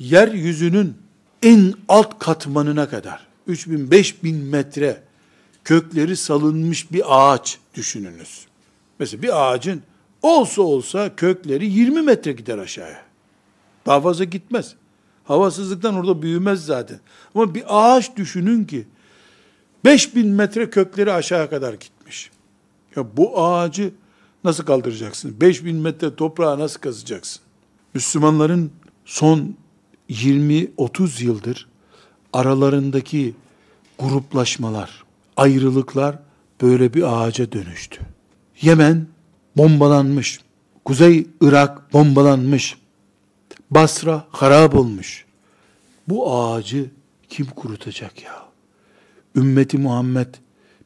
yeryüzünün en alt katmanına kadar 3000-5000 metre kökleri salınmış bir ağaç düşününüz. Mesela bir ağacın olsa olsa kökleri 20 metre gider aşağıya. Daha fazla gitmez. Havasızlıktan orada büyümez zaten. Ama bir ağaç düşünün ki 5000 metre kökleri aşağı kadar gitmiş. Ya bu ağacı nasıl kaldıracaksın? 5000 metre toprağa nasıl kazacaksın? Müslümanların son 20-30 yıldır aralarındaki gruplaşmalar, ayrılıklar böyle bir ağaca dönüştü. Yemen bombalanmış, Kuzey Irak bombalanmış, Basra harap olmuş. Bu ağacı kim kurutacak ya? Ümmeti Muhammed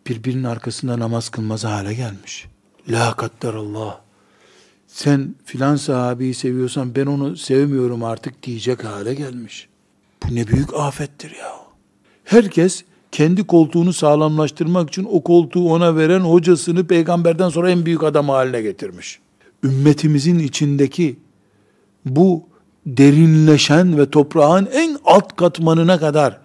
birbirinin arkasında namaz kılmaz hale gelmiş. La Allah sen filan sahabeyi seviyorsan ben onu sevmiyorum artık diyecek hale gelmiş. Bu ne büyük afettir ya. Herkes kendi koltuğunu sağlamlaştırmak için o koltuğu ona veren hocasını peygamberden sonra en büyük adam haline getirmiş. Ümmetimizin içindeki bu derinleşen ve toprağın en alt katmanına kadar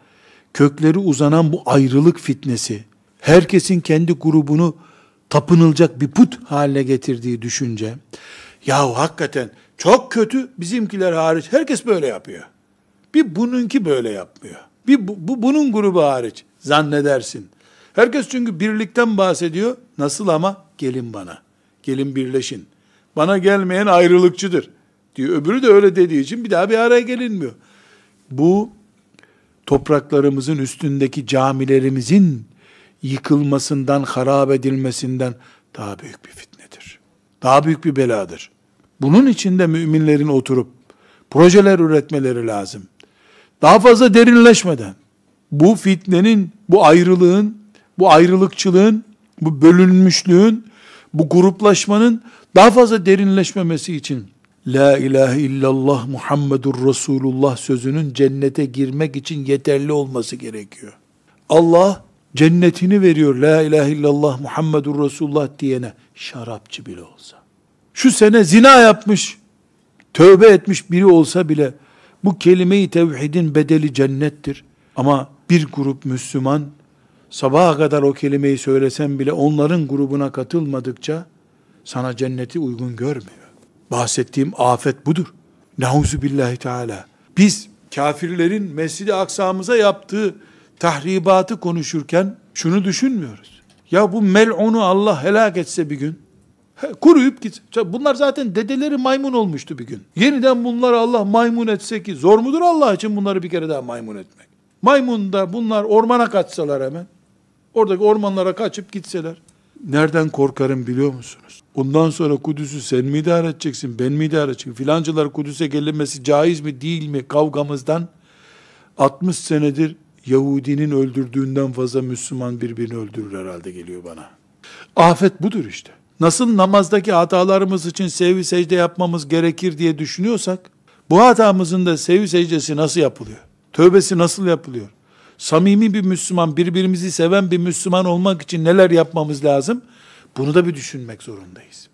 kökleri uzanan bu ayrılık fitnesi, herkesin kendi grubunu tapınılacak bir put haline getirdiği düşünce, yahu hakikaten çok kötü bizimkiler hariç herkes böyle yapıyor. Bir bununki böyle yapmıyor. Bir bu, bu bunun grubu hariç zannedersin. Herkes çünkü birlikten bahsediyor. Nasıl ama gelin bana. Gelin birleşin. Bana gelmeyen ayrılıkçıdır diyor. Öbürü de öyle dediği için bir daha bir araya gelinmiyor. Bu topraklarımızın üstündeki camilerimizin yıkılmasından, harap edilmesinden daha büyük bir fitnedir. Daha büyük bir beladır. Bunun içinde müminlerin oturup projeler üretmeleri lazım. Daha fazla derinleşmeden bu fitnenin, bu ayrılığın, bu ayrılıkçılığın, bu bölünmüşlüğün, bu gruplaşmanın daha fazla derinleşmemesi için La ilahe illallah Muhammedur Resulullah sözünün cennete girmek için yeterli olması gerekiyor. Allah cennetini veriyor la ilahe illallah Muhammedur Resulullah diyene şarapçı bile olsa. Şu sene zina yapmış, tövbe etmiş biri olsa bile bu kelime-i tevhidin bedeli cennettir. Ama bir grup Müslüman sabaha kadar o kelimeyi söylesen bile onların grubuna katılmadıkça sana cenneti uygun görmüyor. Bahsettiğim afet budur. Nauzu billahi teala. Biz kafirlerin Mescid-i Aksa'mıza yaptığı tahribatı konuşurken şunu düşünmüyoruz. Ya bu mel'unu Allah helak etse bir gün, kuruyup git. Bunlar zaten dedeleri maymun olmuştu bir gün. Yeniden bunları Allah maymun etse ki zor mudur Allah için bunları bir kere daha maymun etmek? Maymun da bunlar ormana kaçsalar hemen. Oradaki ormanlara kaçıp gitseler. Nereden korkarım biliyor musunuz? Bundan sonra Kudüs'ü sen mi idare edeceksin, ben mi idare edeceğim? Filancılar Kudüs'e gelinmesi caiz mi değil mi kavgamızdan 60 senedir Yahudinin öldürdüğünden fazla Müslüman birbirini öldürür herhalde geliyor bana. Afet budur işte. Nasıl namazdaki hatalarımız için sevgi secde yapmamız gerekir diye düşünüyorsak, bu hatamızın da sevgi secdesi nasıl yapılıyor? Tövbesi nasıl yapılıyor? Samimi bir Müslüman, birbirimizi seven bir Müslüman olmak için neler yapmamız lazım? Bunu da bir düşünmek zorundayız.